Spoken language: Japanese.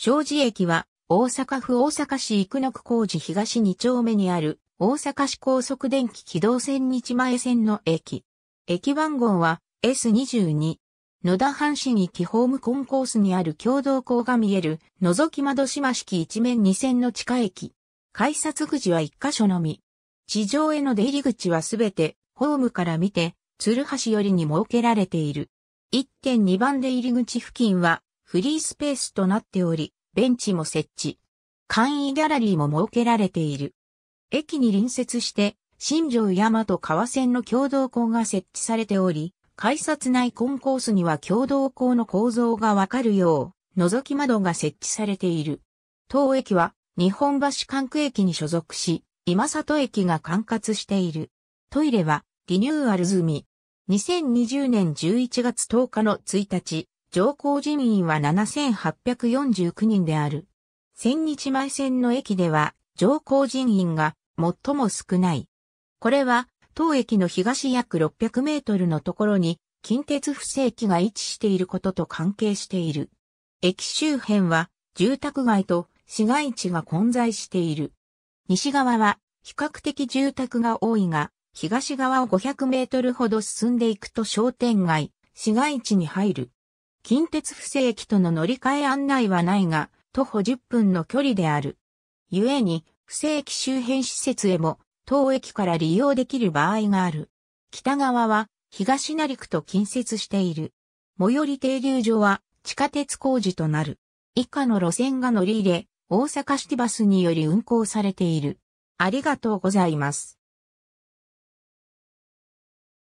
庄司駅は、大阪府大阪市生野区工事東2丁目にある、大阪市高速電気軌道線日前線の駅。駅番号は S22。野田阪神駅ホームコンコースにある共同校が見える、覗き窓島式一面2線の地下駅。改札口は1箇所のみ。地上への出入り口はすべて、ホームから見て、鶴橋寄りに設けられている。1.2番出入り口付近は、フリースペースとなっており、ベンチも設置。簡易ギャラリーも設けられている。駅に隣接して、新城山と川線の共同校が設置されており、改札内コンコースには共同校の構造がわかるよう、覗き窓が設置されている。当駅は、日本橋管区駅に所属し、今里駅が管轄している。トイレは、リニューアル済み。2020年11月10日の1日、上皇人員は7849人である。千日前線の駅では上皇人員が最も少ない。これは当駅の東約600メートルのところに近鉄不正機が位置していることと関係している。駅周辺は住宅街と市街地が混在している。西側は比較的住宅が多いが、東側を500メートルほど進んでいくと商店街、市街地に入る。近鉄布施駅との乗り換え案内はないが、徒歩10分の距離である。故に、布施駅周辺施設へも、当駅から利用できる場合がある。北側は、東成区と近接している。最寄り停留所は、地下鉄工事となる。以下の路線が乗り入れ、大阪シティバスにより運行されている。ありがとうございます。